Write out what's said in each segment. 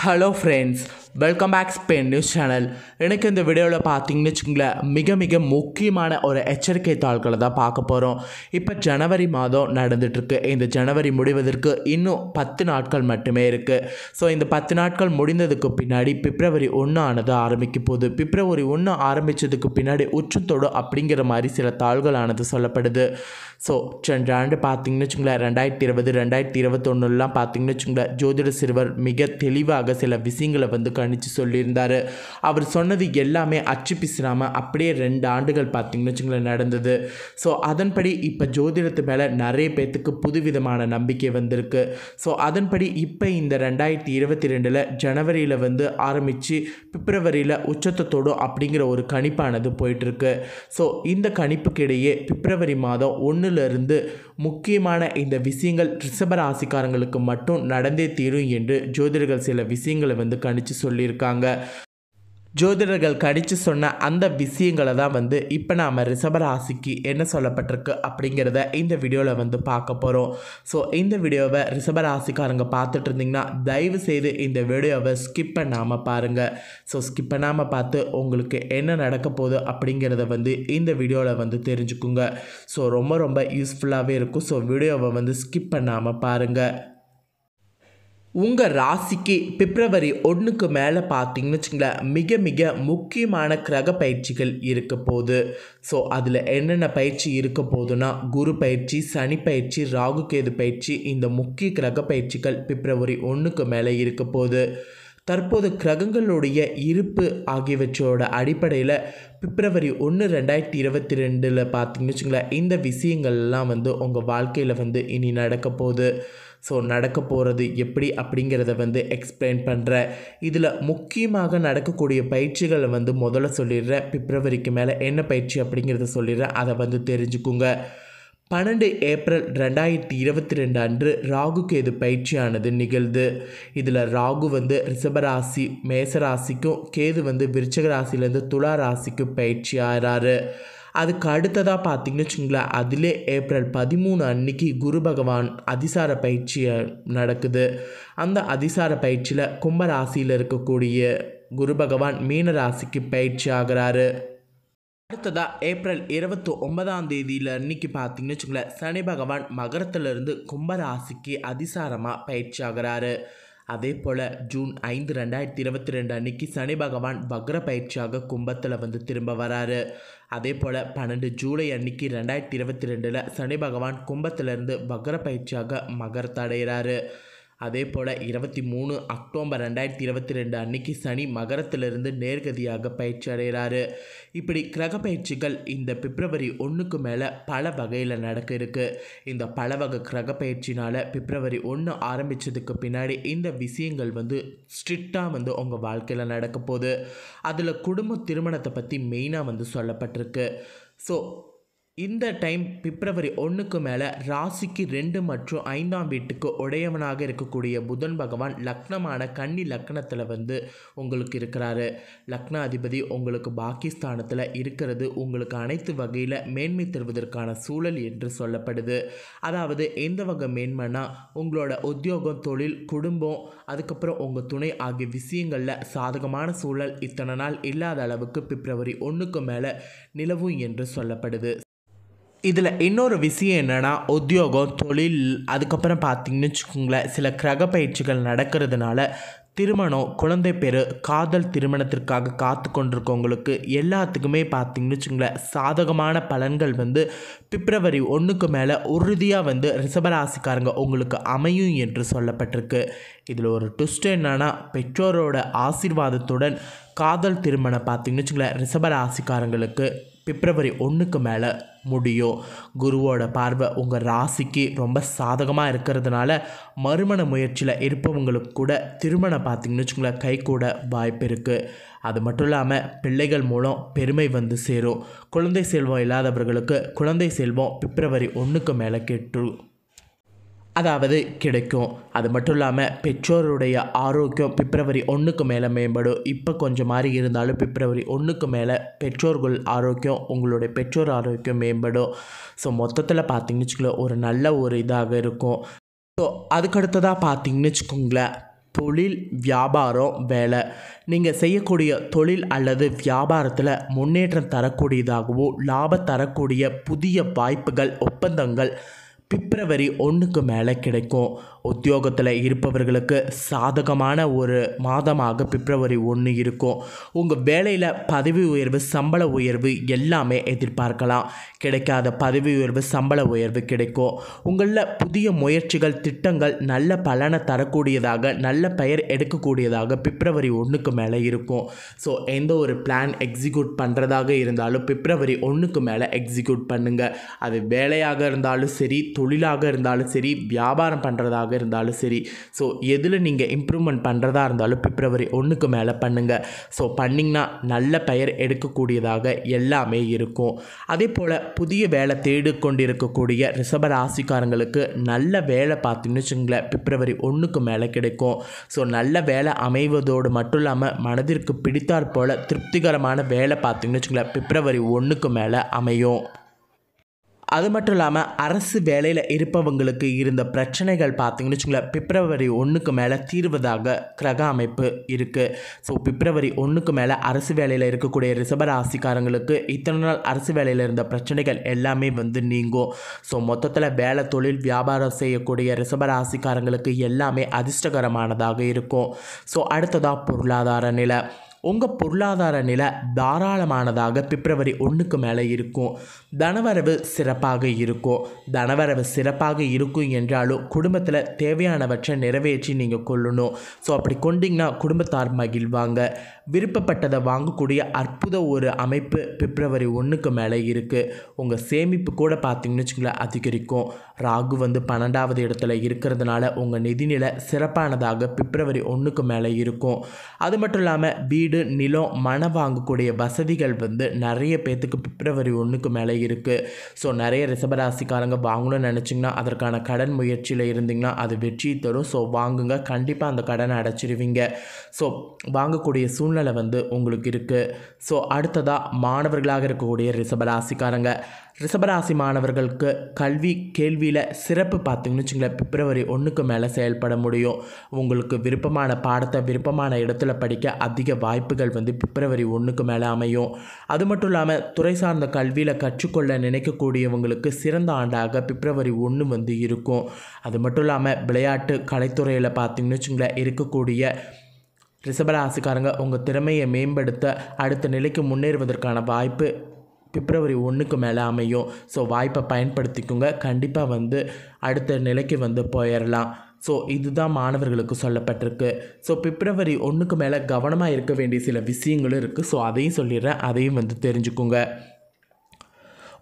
hello friends welcome back Spain news channel எனக்கு இந்த வீடியோவில் பார்த்தீங்கன்னு வச்சுக்கோங்களேன் மிக மிக முக்கியமான ஒரு எச்சரிக்கை தாள்களை தான் பார்க்க போகிறோம் இப்போ ஜனவரி மாதம் நடந்துகிட்ருக்கு இந்த ஜனவரி முடிவதற்கு இன்னும் பத்து நாட்கள் மட்டுமே இருக்குது ஸோ இந்த பத்து நாட்கள் முடிந்ததுக்கு பின்னாடி பிப்ரவரி ஒன்று ஆனது ஆரம்பிக்க போகுது பிப்ரவரி ஒன்று ஆரம்பித்ததுக்கு பின்னாடி உச்சத்தோடு அப்படிங்கிற மாதிரி சில தாள்கள் ஆனது சொல்லப்படுது ஸோ சென்ற ஆண்டு பார்த்தீங்கன்னு வச்சுங்களேன் ரெண்டாயிரத்தி இருபது ரெண்டாயிரத்தி இருபத்தொன்னுலாம் பார்த்தீங்கன்னு வச்சுங்களேன் ஜோதிட சிறுவர் மிக தெளிவாக அவருக்காக சில விஷயங்களை வந்து கணிச்சு சொல்லியிருந்தார் அவர் சொன்னது எல்லாமே அச்சு பிசிறாமல் அப்படியே ரெண்டு ஆண்டுகள் பார்த்திங்கன்னு வச்சுங்களேன் நடந்தது ஸோ அதன்படி இப்போ ஜோதிடத்து மேலே நிறைய பேர்த்துக்கு புதுவிதமான நம்பிக்கை வந்திருக்கு ஸோ அதன்படி இப்போ இந்த ரெண்டாயிரத்தி இருபத்தி ரெண்டில் ஜனவரியில் வந்து ஆரம்பித்து பிப்ரவரியில் உச்சத்தோடும் அப்படிங்கிற ஒரு கணிப்பானது போயிட்டுருக்கு ஸோ இந்த கணிப்புக்கிடையே பிப்ரவரி மாதம் ஒன்றுலேருந்து முக்கியமான இந்த விஷயங்கள் ரிஷப மட்டும் நடந்தே தீரும் என்று ஜோதிடர்கள் சில விஷயங்களை வந்து கணிச்சு சொல்லியிருக்காங்க ஜோதிடர்கள் கடிச்சு சொன்ன அந்த விஷயங்களை தான் வந்து இப்போ நாம் ரிஷபராசிக்கு என்ன சொல்லப்பட்டிருக்கு அப்படிங்கிறத இந்த வீடியோவில் வந்து பார்க்க போகிறோம் ஸோ இந்த வீடியோவை ரிஷபராசிக்காரங்க பார்த்துட்டு இருந்தீங்கன்னா தயவு செய்து இந்த வீடியோவை ஸ்கிப் பண்ணாமல் பாருங்கள் ஸோ ஸ்கிப் பண்ணாமல் பார்த்து உங்களுக்கு என்ன நடக்க போகுது அப்படிங்கிறத வந்து இந்த வீடியோவில் வந்து தெரிஞ்சுக்குங்க ஸோ ரொம்ப ரொம்ப யூஸ்ஃபுல்லாகவே இருக்கும் ஸோ வீடியோவை வந்து ஸ்கிப் பண்ணாமல் பாருங்கள் உங்கள் ராசிக்கு பிப்ரவரி ஒன்றுக்கு மேலே பார்த்தீங்கன்னு வச்சுங்களேன் மிக மிக முக்கியமான கிரக பயிற்சிகள் இருக்க போகுது ஸோ அதில் என்னென்ன பயிற்சி இருக்க போதுன்னா குரு பயிற்சி சனி பயிற்சி ராகுகேது பயிற்சி இந்த முக்கிய கிரக பயிற்சிகள் பிப்ரவரி ஒன்றுக்கு மேலே இருக்க போகுது தற்போது கிரகங்களுடைய இருப்பு ஆகியவற்றோட அடிப்படையில் பிப்ரவரி ஒன்று ரெண்டாயிரத்தி இருபத்தி ரெண்டில் பார்த்தீங்கன்னு வச்சுங்களேன் இந்த விஷயங்கள்லாம் வந்து உங்கள் வாழ்க்கையில் வந்து இனி நடக்க போகுது ஸோ நடக்க போகிறது எப்படி அப்படிங்கிறத வந்து எக்ஸ்பிளைன் பண்ணுறேன் இதில் முக்கியமாக நடக்கக்கூடிய பயிற்சிகளை வந்து முதல்ல சொல்லிடுறேன் பிப்ரவரிக்கு மேலே என்ன பயிற்சி அப்படிங்கிறத சொல்லிடுறேன் அதை வந்து தெரிஞ்சுக்குங்க பன்னெண்டு ஏப்ரல் ரெண்டாயிரத்தி இருபத்தி ரெண்டு அன்று ராகு கேது பயிற்சியானது நிகழ்ந்து இதில் ராகு வந்து ரிஷபராசி மேசராசிக்கும் கேது வந்து விருச்சகராசிலேருந்து துளாராசிக்கும் ராசிக்கும் பயிற்சி ஆகிறாரு அதுக்கு அடுத்ததாக பார்த்தீங்கன்னு வச்சுங்களேன் அதிலே ஏப்ரல் பதிமூணு அன்னைக்கு குரு பகவான் அதிசார பயிற்சியை நடக்குது அந்த அதிசார பயிற்சியில் கும்பராசியில் இருக்கக்கூடிய குரு பகவான் மீன ராசிக்கு பயிற்சி ஆகிறாரு அடுத்ததாக ஏப்ரல் இருபத்தி ஒன்பதாம் தேதியில் அன்னைக்கு பார்த்தீங்கன்னு வச்சுங்களேன் சனி பகவான் மகரத்திலிருந்து கும்பராசிக்கு அதிசாரமாக பயிற்சி ஆகிறாரு அதே போல் ஜூன் ஐந்து ரெண்டாயிரத்தி இருபத்தி ரெண்டு அன்னைக்கு சனி பகவான் வக்ர பயிற்சியாக கும்பத்தில் வந்து திரும்ப வராரு அதே போல் பன்னெண்டு ஜூலை அன்னைக்கு ரெண்டாயிரத்தி இருபத்தி ரெண்டில் சனி பகவான் கும்பத்திலிருந்து வக்ர பயிற்சியாக மகரத்தடைகிறாரு அதே போல் இருபத்தி மூணு அக்டோபர் ரெண்டாயிரத்தி இருபத்தி ரெண்டு அன்னைக்கு சனி மகரத்திலிருந்து நேர்கதியாக பயிற்சி அடைகிறாரு இப்படி கிரக பயிற்சிகள் இந்த பிப்ரவரி ஒன்றுக்கு மேலே பல வகையில் நடக்க இருக்கு இந்த பல வகை கிரக பயிற்சினால் பிப்ரவரி ஒன்று ஆரம்பித்ததுக்கு பின்னாடி இந்த விஷயங்கள் வந்து ஸ்ட்ரிக்டாக வந்து உங்கள் வாழ்க்கையில் நடக்க போகுது அதில் குடும்ப திருமணத்தை பற்றி மெயினாக வந்து சொல்லப்பட்டிருக்கு ஸோ இந்த டைம் பிப்ரவரி ஒன்றுக்கு மேலே ராசிக்கு ரெண்டு மற்றும் ஐந்தாம் வீட்டுக்கு உடையவனாக இருக்கக்கூடிய புதன் பகவான் லக்னமான கன்னி லக்னத்தில் வந்து உங்களுக்கு இருக்கிறாரு லக்ன அதிபதி உங்களுக்கு பாகிஸ்தானத்தில் இருக்கிறது உங்களுக்கு அனைத்து வகையில் மேன்மை தருவதற்கான சூழல் என்று சொல்லப்படுது அதாவது எந்த வகை மேன்மைனா உங்களோட உத்தியோகம் தொழில் குடும்பம் அதுக்கப்புறம் உங்கள் துணை ஆகிய விஷயங்களில் சாதகமான சூழல் இத்தனை நாள் இல்லாத அளவுக்கு பிப்ரவரி ஒன்றுக்கு மேலே நிலவும் என்று சொல்லப்படுது இதில் இன்னொரு விஷயம் என்னென்னா உத்தியோகம் தொழில் அதுக்கப்புறம் பார்த்திங்கன்னு வச்சுக்கோங்களேன் சில கிரக பயிற்சிகள் நடக்கிறதுனால திருமணம் குழந்தை பேர் காதல் திருமணத்திற்காக காத்து கொண்டிருக்கவங்களுக்கு எல்லாத்துக்குமே பார்த்திங்கன்னு வச்சுக்கோங்களேன் சாதகமான பலன்கள் வந்து பிப்ரவரி ஒன்றுக்கு மேலே உறுதியாக வந்து ரிசபராசிக்காரங்க உங்களுக்கு அமையும் என்று சொல்லப்பட்டிருக்கு இதில் ஒரு ட்விஸ்ட் என்னென்னா பெற்றோரோட ஆசிர்வாதத்துடன் காதல் திருமணம் பார்த்திங்கன்னு ரிசபர் ரிஷபராசிக்காரங்களுக்கு பிப்ரவரி ஒன்றுக்கு மேலே முடியும் குருவோட பார்வை உங்கள் ராசிக்கு ரொம்ப சாதகமாக இருக்கிறதுனால மறுமண முயற்சியில் இருப்பவங்களுக்கு கூட திருமணம் பார்த்திங்கன்னு வச்சுங்களேன் கை கூட வாய்ப்பு இருக்குது அது மட்டும் இல்லாமல் பிள்ளைகள் மூலம் பெருமை வந்து சேரும் குழந்தை செல்வம் இல்லாதவர்களுக்கு குழந்தை செல்வம் பிப்ரவரி ஒன்றுக்கு மேலே கேட்டு அதாவது கிடைக்கும் அது மட்டும் இல்லாமல் பெற்றோருடைய ஆரோக்கியம் பிப்ரவரி ஒன்றுக்கு மேலே மேம்படும் இப்போ கொஞ்சம் மாறி இருந்தாலும் பிப்ரவரி ஒன்றுக்கு மேலே பெற்றோர்கள் ஆரோக்கியம் உங்களுடைய பெற்றோர் ஆரோக்கியம் மேம்படும் ஸோ மொத்தத்தில் பார்த்தீங்கன்னு வச்சுக்கோங்களேன் ஒரு நல்ல ஒரு இதாக இருக்கும் ஸோ அதுக்கடுத்ததாக பார்த்தீங்கன்னு வச்சுக்கோங்களேன் தொழில் வியாபாரம் வேலை நீங்கள் செய்யக்கூடிய தொழில் அல்லது வியாபாரத்தில் முன்னேற்றம் தரக்கூடியதாகவோ லாபம் தரக்கூடிய புதிய வாய்ப்புகள் ஒப்பந்தங்கள் பிப்ரவரி ஒன்றுக்கு மேலே கிடைக்கும் உத்தியோகத்தில் இருப்பவர்களுக்கு சாதகமான ஒரு மாதமாக பிப்ரவரி ஒன்று இருக்கும் உங்கள் வேலையில் பதவி உயர்வு சம்பள உயர்வு எல்லாமே எதிர்பார்க்கலாம் கிடைக்காத பதவி உயர்வு சம்பள உயர்வு கிடைக்கும் உங்களில் புதிய முயற்சிகள் திட்டங்கள் நல்ல பலனை தரக்கூடியதாக நல்ல பெயர் எடுக்கக்கூடியதாக பிப்ரவரி ஒன்றுக்கு மேலே இருக்கும் ஸோ எந்த ஒரு பிளான் எக்ஸிக்யூட் பண்ணுறதாக இருந்தாலும் பிப்ரவரி ஒன்றுக்கு மேலே எக்ஸிக்யூட் பண்ணுங்கள் அது வேலையாக இருந்தாலும் சரி தொழிலாக இருந்தாலும் சரி வியாபாரம் பண்ணுறதாக இருந்தாலும் சரி ஸோ எதில் நீங்கள் இம்ப்ரூவ்மெண்ட் பண்ணுறதா இருந்தாலும் பிப்ரவரி ஒன்றுக்கு மேலே பண்ணுங்கள் ஸோ பண்ணிங்கன்னா நல்ல பெயர் எடுக்கக்கூடியதாக எல்லாமே இருக்கும் அதே போல் புதிய வேலை தேடிக்கொண்டிருக்கக்கூடிய ரிஷப ராசிக்காரங்களுக்கு நல்ல வேலை பார்த்துன்னு வச்சுங்களேன் பிப்ரவரி ஒன்றுக்கு மேலே கிடைக்கும் ஸோ நல்ல வேலை அமைவதோடு மட்டும் இல்லாமல் மனதிற்கு பிடித்தாற் போல் திருப்திகரமான வேலை பார்த்தீங்கன்னு வச்சுங்களேன் பிப்ரவரி ஒன்றுக்கு மேலே அமையும் அது மட்டும் இல்லாமல் அரசு வேலையில் இருப்பவங்களுக்கு இருந்த பிரச்சனைகள் பார்த்தீங்கன்னு வச்சுங்களேன் பிப்ரவரி ஒன்றுக்கு மேலே தீர்வதாக கிரக அமைப்பு இருக்குது ஸோ பிப்ரவரி ஒன்றுக்கு மேலே அரசு வேலையில் இருக்கக்கூடிய ரிசபராசிக்காரங்களுக்கு இத்தனை நாள் அரசு வேலையில் இருந்த பிரச்சனைகள் எல்லாமே வந்து நீங்கும் ஸோ மொத்தத்தில் வேலை தொழில் வியாபாரம் செய்யக்கூடிய ரிசபராசிக்காரங்களுக்கு எல்லாமே அதிர்ஷ்டகரமானதாக இருக்கும் ஸோ அடுத்ததாக பொருளாதார நிலை உங்கள் பொருளாதார நிலை தாராளமானதாக பிப்ரவரி ஒன்றுக்கு மேலே இருக்கும் தனவரவு சிறப்பாக இருக்கும் தனவரவு சிறப்பாக இருக்கும் என்றாலும் குடும்பத்தில் தேவையானவற்றை நிறைவேற்றி நீங்கள் கொள்ளணும் ஸோ அப்படி கொண்டிங்கன்னா குடும்பத்தார் மகிழ்வாங்க விருப்பப்பட்டதை வாங்கக்கூடிய அற்புத ஒரு அமைப்பு பிப்ரவரி ஒன்றுக்கு மேலே இருக்குது உங்கள் சேமிப்பு கூட பார்த்திங்கன்னு வச்சுக்கோங்களேன் அதிகரிக்கும் ராகு வந்து பன்னெண்டாவது இடத்துல இருக்கிறதுனால உங்கள் நிதிநிலை சிறப்பானதாக பிப்ரவரி ஒன்றுக்கு மேலே இருக்கும் அது மட்டும் இல்லாமல் வீடு நிலம் மனம் வாங்கக்கூடிய வசதிகள் வந்து நிறைய பேர்த்துக்கு பிப்ரவரி ஒன்றுக்கு மேலே இருக்குது ஸோ நிறைய ரிசபராசிக்காரங்க வாங்கணும்னு நினச்சிங்கன்னா அதற்கான கடன் முயற்சியில் இருந்திங்கன்னா அது வெற்றி தரும் ஸோ வாங்குங்க கண்டிப்பாக அந்த கடனை அடைச்சிருவீங்க ஸோ வாங்கக்கூடிய சூழ்நிலை சூழ்நிலை வந்து உங்களுக்கு இருக்குது ஸோ அடுத்ததாக மாணவர்களாக இருக்கக்கூடிய ரிசபராசிக்காரங்க ரிசபராசி மாணவர்களுக்கு கல்வி கேள்வியில் சிறப்பு பார்த்திங்கன்னு வச்சுங்களேன் பிப்ரவரி ஒன்றுக்கு மேலே செயல்பட முடியும் உங்களுக்கு விருப்பமான பாடத்தை விருப்பமான இடத்துல படிக்க அதிக வாய்ப்புகள் வந்து பிப்ரவரி ஒன்றுக்கு மேலே அமையும் அது மட்டும் இல்லாமல் துறை சார்ந்த கல்வியில் கற்றுக்கொள்ள நினைக்கக்கூடியவங்களுக்கு சிறந்த ஆண்டாக பிப்ரவரி ஒன்று வந்து இருக்கும் அது மட்டும் இல்லாமல் விளையாட்டு கலைத்துறையில் பார்த்திங்கன்னு வச்சுங்களேன் இருக்கக்கூடிய ரிஷபராசிக்காரங்க உங்கள் திறமையை மேம்படுத்த அடுத்த நிலைக்கு முன்னேறுவதற்கான வாய்ப்பு பிப்ரவரி ஒன்றுக்கு மேலே அமையும் ஸோ வாய்ப்பை பயன்படுத்திக்கோங்க கண்டிப்பாக வந்து அடுத்த நிலைக்கு வந்து போயிடலாம் ஸோ இதுதான் மாணவர்களுக்கு சொல்லப்பட்டிருக்கு ஸோ பிப்ரவரி ஒன்றுக்கு மேலே கவனமாக இருக்க வேண்டிய சில விஷயங்களும் இருக்குது ஸோ அதையும் சொல்லிடுறேன் அதையும் வந்து தெரிஞ்சுக்கோங்க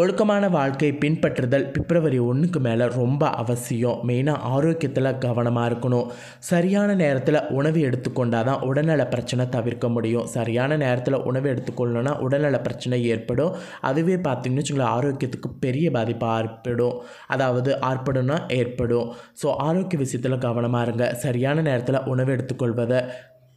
ஒழுக்கமான வாழ்க்கையை பின்பற்றுதல் பிப்ரவரி ஒன்றுக்கு மேலே ரொம்ப அவசியம் மெயினாக ஆரோக்கியத்தில் கவனமாக இருக்கணும் சரியான நேரத்தில் உணவு எடுத்துக்கொண்டால் தான் உடல்நல பிரச்சனை தவிர்க்க முடியும் சரியான நேரத்தில் உணவு எடுத்துக்கொள்ளணும்னா உடல்நல பிரச்சனை ஏற்படும் அதுவே பார்த்திங்கன்னு வச்சுங்களேன் ஆரோக்கியத்துக்கு பெரிய பாதிப்பாக ஏற்படும் அதாவது ஆற்படும்னா ஏற்படும் ஸோ ஆரோக்கிய விஷயத்தில் கவனமாக இருங்க சரியான நேரத்தில் உணவு எடுத்துக்கொள்வதை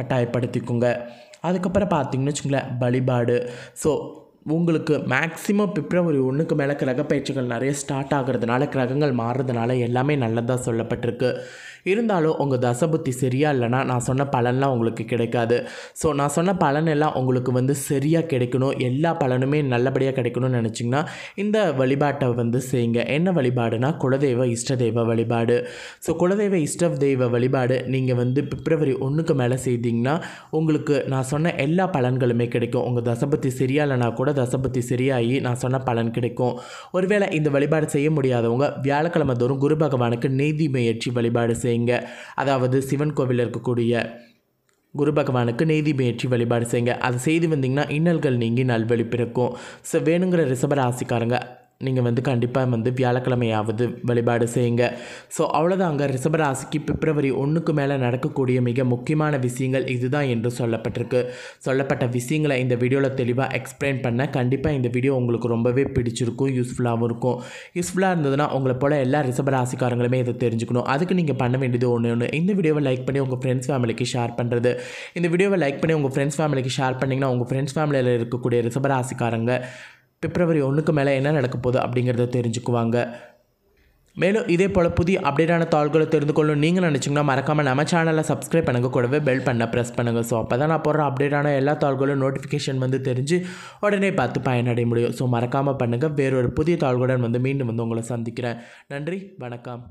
கட்டாயப்படுத்திக்கோங்க அதுக்கப்புறம் பார்த்திங்கன்னு வச்சுக்கோங்களேன் வழிபாடு ஸோ உங்களுக்கு மேக்ஸிமம் பிப்ரவரி ஒன்றுக்கு மேலே கிரக பயிற்சிகள் நிறைய ஸ்டார்ட் ஆகிறதுனால கிரகங்கள் மாறுறதுனால எல்லாமே நல்லதாக சொல்லப்பட்டிருக்கு இருந்தாலும் உங்கள் தசபுத்தி சரியாக இல்லைனா நான் சொன்ன பலன்லாம் உங்களுக்கு கிடைக்காது ஸோ நான் சொன்ன பலன் எல்லாம் உங்களுக்கு வந்து சரியாக கிடைக்கணும் எல்லா பலனுமே நல்லபடியாக கிடைக்கணும்னு நினச்சிங்கன்னா இந்த வழிபாட்டை வந்து செய்யுங்க என்ன வழிபாடுனா குலதெய்வ இஷ்டதெய்வ வழிபாடு ஸோ குலதெய்வ இஷ்ட தெய்வ வழிபாடு நீங்கள் வந்து பிப்ரவரி ஒன்றுக்கு மேலே செய்தீங்கன்னா உங்களுக்கு நான் சொன்ன எல்லா பலன்களுமே கிடைக்கும் உங்கள் தசபத்தி சரியாக இல்லைனா கூட தசபத்தி சரியாகி நான் சொன்ன பலன் கிடைக்கும் ஒருவேளை இந்த வழிபாடு செய்ய முடியாதவங்க வியாழக்கிழமை தோறும் குரு பகவானுக்கு நெய்தி முயற்சி வழிபாடு செய்ய செய்யுங்க அதாவது சிவன் கோவிலில் இருக்கக்கூடிய குரு பகவானுக்கு பேற்றி வழிபாடு செய்யுங்க அதை செய்து வந்தீங்கன்னா இன்னல்கள் நீங்கி நல்வழி பிறக்கும் ஸோ வேணுங்கிற ரிசபராசிக்காரங்க நீங்கள் வந்து கண்டிப்பாக வந்து வியாழக்கிழமையாவது வழிபாடு செய்யுங்க ஸோ அவ்வளோதாங்க ரிசபராசிக்கு பிப்ரவரி ஒன்றுக்கு மேலே நடக்கக்கூடிய மிக முக்கியமான விஷயங்கள் இதுதான் என்று சொல்லப்பட்டிருக்கு சொல்லப்பட்ட விஷயங்களை இந்த வீடியோவில் தெளிவாக எக்ஸ்பிளைன் பண்ண கண்டிப்பாக இந்த வீடியோ உங்களுக்கு ரொம்பவே பிடிச்சிருக்கும் யூஸ்ஃபுல்லாகவும் இருக்கும் யூஸ்ஃபுல்லாக இருந்ததுன்னா உங்களை போல் எல்லா ரிசபராசிக்காரங்களுமே இதை தெரிஞ்சுக்கணும் அதுக்கு நீங்கள் பண்ண வேண்டியது ஒன்று ஒன்று இந்த வீடியோவை லைக் பண்ணி உங்கள் ஃப்ரெண்ட்ஸ் ஃபேமிலிக்கு ஷேர் பண்ணுறது இந்த வீடியோவை லைக் பண்ணி உங்கள் ஃப்ரெண்ட்ஸ் ஃபேமிலிக்கு ஷேர் பண்ணிங்கன்னா உங்கள் ஃப்ரெண்ட்ஸ் ஃபேமிலியில் இருக்கக்கூடிய ரிசபராசிக்காரங்க பிப்ரவரி ஒன்றுக்கு மேலே என்ன நடக்க போகுது அப்படிங்கிறத தெரிஞ்சுக்குவாங்க மேலும் இதே போல் புதிய அப்டேட்டான தாள்களை தெரிந்து கொள்ளும் நீங்கள் நினச்சிங்கன்னா மறக்காமல் நம்ம சேனலை சப்ஸ்கிரைப் பண்ணுங்கள் கூடவே பெல் பண்ண ப்ரெஸ் பண்ணுங்கள் ஸோ அப்போ தான் நான் போடுற அப்டேட்டான எல்லா தாள்களும் நோட்டிஃபிகேஷன் வந்து தெரிஞ்சு உடனே பார்த்து பயனடைய முடியும் ஸோ மறக்காமல் பண்ணுங்கள் வேறொரு புதிய தாள்களுடன் வந்து மீண்டும் வந்து உங்களை சந்திக்கிறேன் நன்றி வணக்கம்